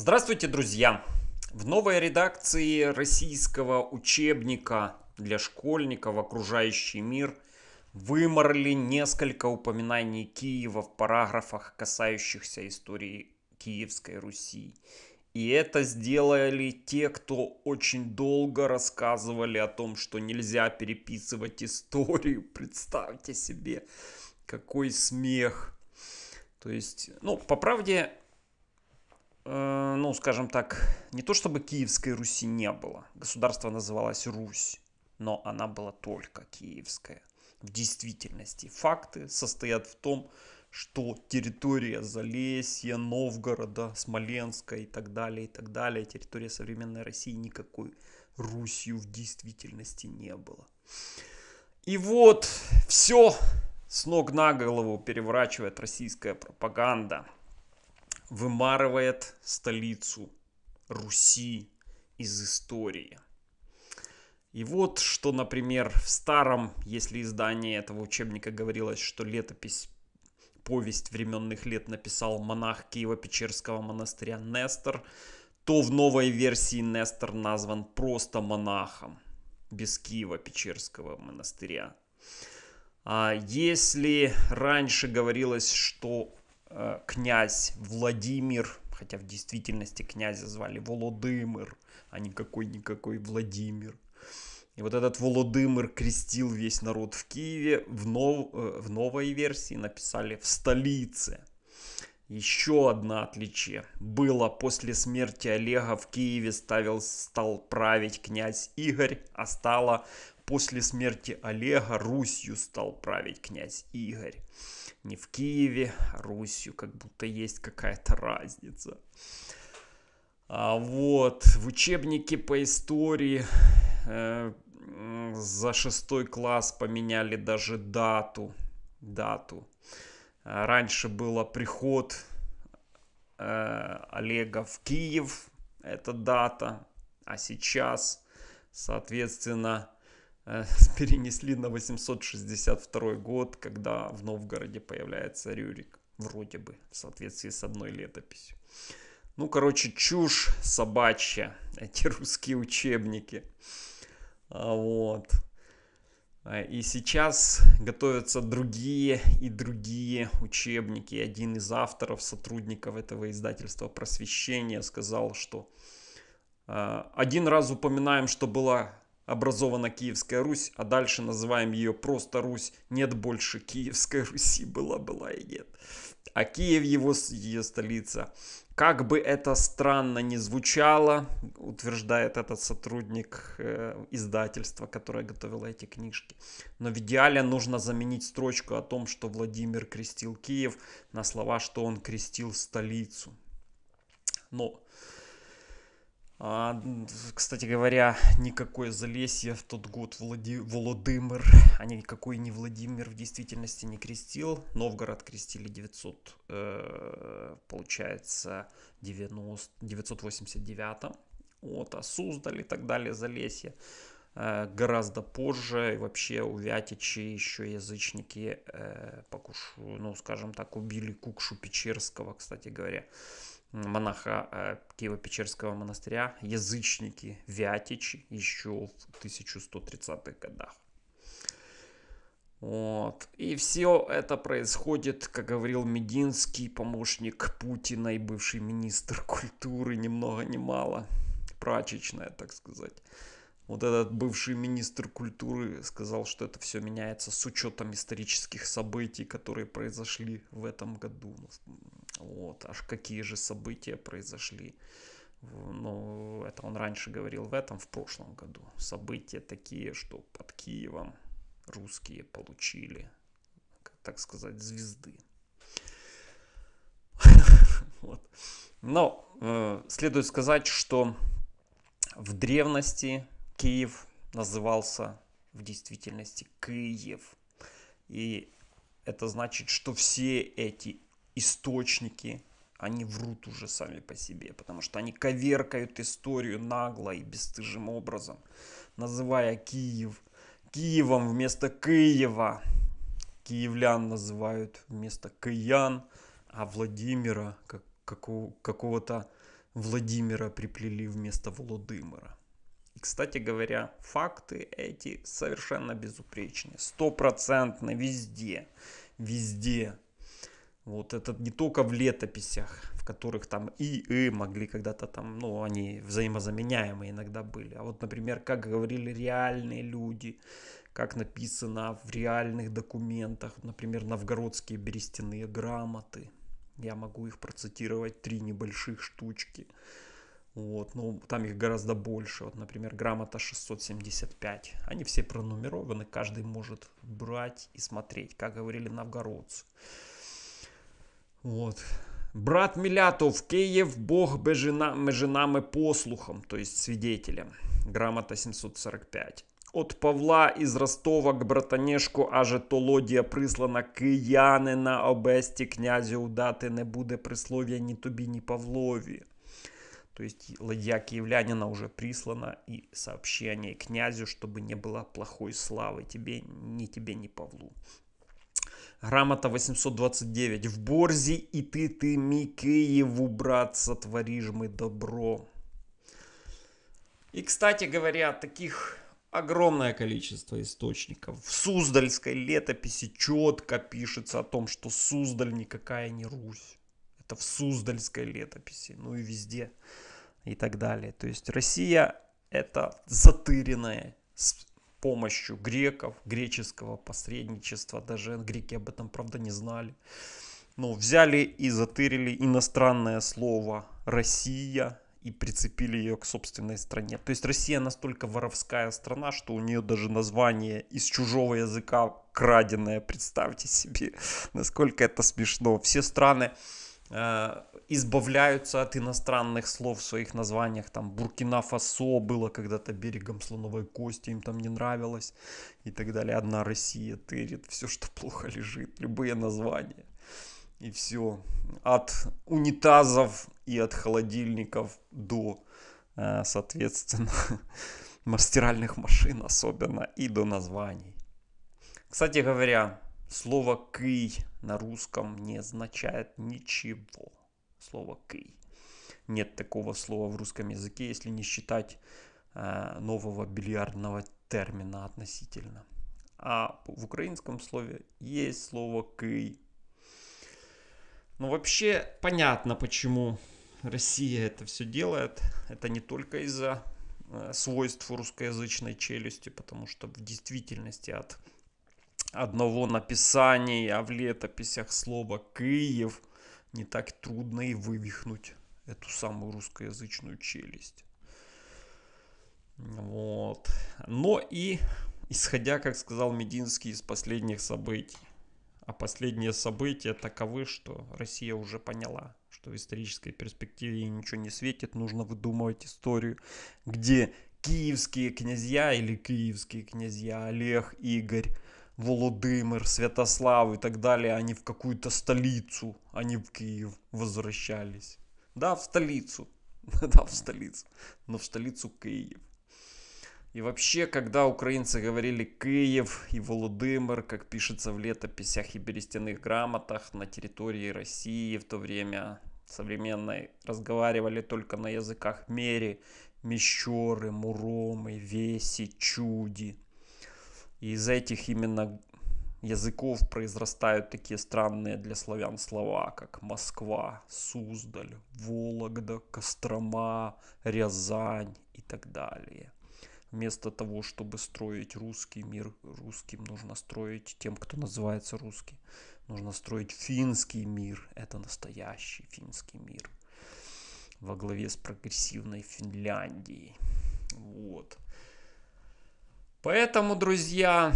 Здравствуйте, друзья! В новой редакции российского учебника для школьников «Окружающий мир» выморли несколько упоминаний Киева в параграфах, касающихся истории Киевской Руси. И это сделали те, кто очень долго рассказывали о том, что нельзя переписывать историю. Представьте себе, какой смех. То есть, ну, по правде, Э, ну, скажем так, не то чтобы Киевской Руси не было. Государство называлось Русь, но она была только Киевская. В действительности факты состоят в том, что территория Залесья, Новгорода, Смоленска и так далее, и так далее, территория современной России никакой Русью в действительности не было. И вот все с ног на голову переворачивает российская пропаганда – вымарывает столицу Руси из истории. И вот что, например, в старом, если издание этого учебника говорилось, что летопись повесть временных лет написал монах Киево-Печерского монастыря Нестор, то в новой версии Нестор назван просто монахом, без Киева-Печерского монастыря. А если раньше говорилось, что Э, князь Владимир, хотя в действительности князя звали Володимир, а не какой-никакой Владимир. И вот этот Володимир крестил весь народ в Киеве, в, нов, э, в новой версии написали «в столице». Еще одно отличие было после смерти Олега в Киеве ставил, стал править князь Игорь, а стало после смерти Олега Русью стал править князь Игорь не в Киеве, а Русью, как будто есть какая-то разница. А вот в учебнике по истории э, за шестой класс поменяли даже дату. Дату. А раньше было приход э, Олега в Киев, это дата, а сейчас, соответственно, Э, перенесли на 862 год, когда в Новгороде появляется Рюрик. Вроде бы, в соответствии с одной летописью. Ну, короче, чушь собачья, эти русские учебники. А, вот. А, и сейчас готовятся другие и другие учебники. Один из авторов, сотрудников этого издательства просвещения, сказал, что а, один раз упоминаем, что была образована Киевская Русь, а дальше называем ее просто Русь. Нет больше Киевской Руси, была-была и нет. А Киев его ее столица. Как бы это странно не звучало, утверждает этот сотрудник э, издательства, которое готовило эти книжки. Но в идеале нужно заменить строчку о том, что Владимир крестил Киев, на слова, что он крестил столицу. Но а, кстати говоря, никакой Залесье в тот год Влади... Владимир, а никакой не Владимир в действительности не крестил. Новгород крестили 900, э, получается, 90... 989 вот, а Суздаль и так далее, Залесье э, гораздо позже, и вообще у Вятичи еще язычники, э, покушу, ну, скажем так, убили Кукшу Печерского, кстати говоря монаха э, Киево-Печерского монастыря, язычники Вятичи еще в 1130-х годах. Вот. И все это происходит, как говорил Мединский, помощник Путина и бывший министр культуры, ни много ни мало. Прачечная, так сказать. Вот этот бывший министр культуры сказал, что это все меняется с учетом исторических событий, которые произошли в этом году, вот, аж какие же события произошли. Ну, это он раньше говорил в этом, в прошлом году. События такие, что под Киевом русские получили, так сказать, звезды. Вот. Но э, следует сказать, что в древности Киев назывался в действительности Киев. И это значит, что все эти источники, они врут уже сами по себе, потому что они коверкают историю нагло и бесстыжим образом, называя Киев Киевом вместо Киева. Киевлян называют вместо Киян, а Владимира как, какого, какого-то Владимира приплели вместо Владимира. И, кстати говоря, факты эти совершенно безупречны, стопроцентно везде, везде вот это не только в летописях, в которых там и и могли когда-то там, ну, они взаимозаменяемые иногда были. А вот, например, как говорили реальные люди, как написано в реальных документах, например, новгородские берестяные грамоты. Я могу их процитировать, три небольших штучки. Вот, ну, там их гораздо больше. Вот, например, грамота 675. Они все пронумерованы, каждый может брать и смотреть, как говорили новгородцы. Вот. Брат Милятов, Киев, Бог между нами послухом, то есть свидетелем. Грамота 745. От Павла из Ростова к братанешку, аже толодія прислана киянина обесті князю удати не буде прислов'я ні тобі, ні Павлові. То есть ладья киевлянина уже прислана и сообщение князю, чтобы не было плохой славы тебе, ни тебе, ни Павлу грамота 829. В борзі і ты ти мій Києву, брат, сотворишь мы добро. И, кстати говоря, таких огромное количество источников. В Суздальской летописи четко пишется о том, что Суздаль никакая не Русь. Это в Суздальской летописи, ну и везде и так далее. То есть Россия это затыренная помощью греков, греческого посредничества, даже греки об этом, правда, не знали. Но ну, взяли и затырили иностранное слово «Россия», и прицепили ее к собственной стране. То есть Россия настолько воровская страна, что у нее даже название из чужого языка краденое. Представьте себе, насколько это смешно. Все страны Э, избавляются от иностранных слов в своих названиях. Там Буркина Фасо было когда-то берегом слоновой кости, им там не нравилось и так далее. Одна Россия тырит все, что плохо лежит, любые названия. И все. От унитазов и от холодильников до, э, соответственно, мастеральных машин особенно и до названий. Кстати говоря, Слово «кый» на русском не означает ничего. Слово «кый». Нет такого слова в русском языке, если не считать э, нового бильярдного термина относительно. А в украинском слове есть слово «кый». Но ну, вообще понятно, почему Россия это все делает. Это не только из-за э, свойств русскоязычной челюсти, потому что в действительности от одного написания а в летописях слова «Киев» не так трудно и вывихнуть эту самую русскоязычную челюсть. Вот. Но и исходя, как сказал Мединский, из последних событий. А последние события таковы, что Россия уже поняла, что в исторической перспективе ей ничего не светит, нужно выдумывать историю, где киевские князья или киевские князья Олег, Игорь, Володимир, Святослав и так далее, они в какую-то столицу, они в Киев возвращались. Да, в столицу. Да, в столицу. Но в столицу Киев. И вообще, когда украинцы говорили Киев и Володимир, как пишется в летописях и берестяных грамотах, на территории России в то время современной разговаривали только на языках Мери, Мещеры, Муромы, Веси, Чуди. И из этих именно языков произрастают такие странные для славян слова, как Москва, Суздаль, Вологда, Кострома, Рязань и так далее. Вместо того, чтобы строить русский мир русским, нужно строить тем, кто называется русский. Нужно строить финский мир. Это настоящий финский мир. Во главе с прогрессивной Финляндией. Вот. Поэтому, друзья,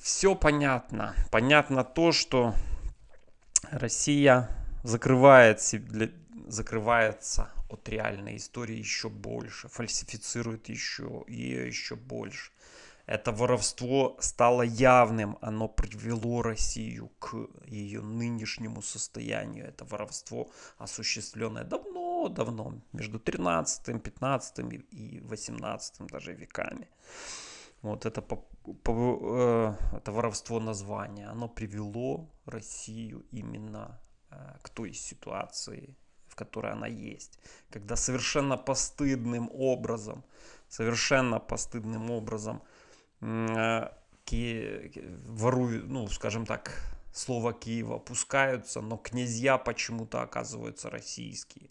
все понятно. Понятно то, что Россия закрывает, закрывается от реальной истории еще больше, фальсифицирует еще ее еще больше. Это воровство стало явным, оно привело Россию к ее нынешнему состоянию. Это воровство, осуществленное давно давно между 13, 15 и 18 даже веками. Вот это, по, по, э, это воровство названия, оно привело Россию именно э, к той ситуации, в которой она есть. Когда совершенно постыдным образом, совершенно постыдным образом э, воруют, ну, скажем так, слово Киева опускаются, но князья почему-то оказываются российские.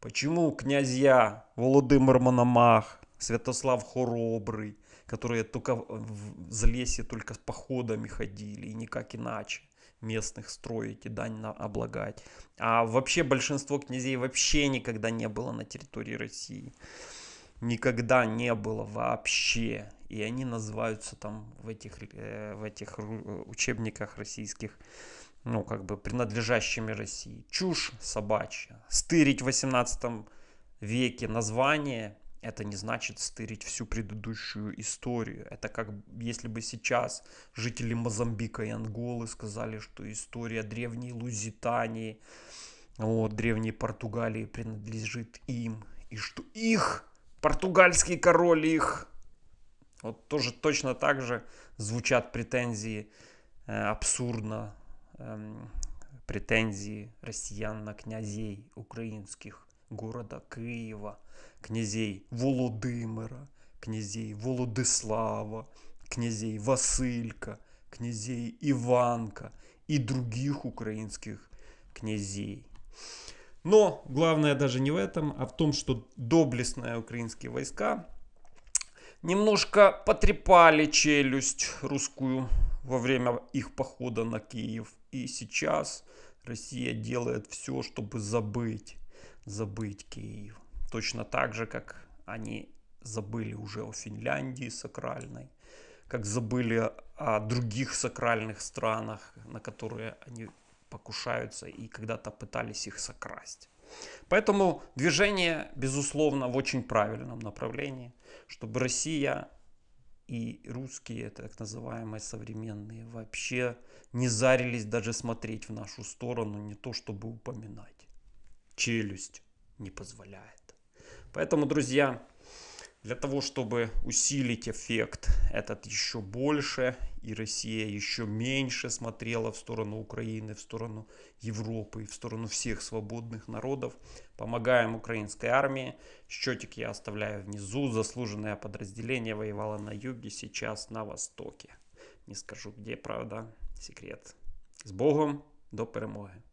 Почему князья Володимир Мономах, Святослав Хоробрый, которые только в Залесье только с походами ходили и никак иначе местных строить и дань облагать. А вообще большинство князей вообще никогда не было на территории России. Никогда не было вообще. И они называются там в этих, э, в этих э, учебниках российских ну, как бы принадлежащими России. Чушь собачья. Стырить в 18 веке название, это не значит стырить всю предыдущую историю. Это как если бы сейчас жители Мозамбика и Анголы сказали, что история древней Лузитании, вот, древней Португалии принадлежит им, и что их, португальский король их, вот тоже точно так же звучат претензии э, абсурдно Эм, претензии россиян на князей украинских города Киева, князей Володимира, князей Володислава, князей Василька, князей Иванка и других украинских князей. Но главное даже не в этом, а в том, что доблестные украинские войска немножко потрепали челюсть русскую во время их похода на Киев. И сейчас Россия делает все, чтобы забыть, забыть Киев. Точно так же, как они забыли уже о Финляндии сакральной, как забыли о других сакральных странах, на которые они покушаются и когда-то пытались их сокрасть. Поэтому движение, безусловно, в очень правильном направлении, чтобы Россия и русские, так называемые современные, вообще не зарились даже смотреть в нашу сторону, не то чтобы упоминать. Челюсть не позволяет. Поэтому, друзья, для того, чтобы усилить эффект этот еще больше, и Россия еще меньше смотрела в сторону Украины, в сторону Европы, в сторону всех свободных народов, помогаем украинской армии. Счетик я оставляю внизу. Заслуженное подразделение воевало на юге, сейчас на востоке. Не скажу где, правда, секрет. С Богом, до перемоги!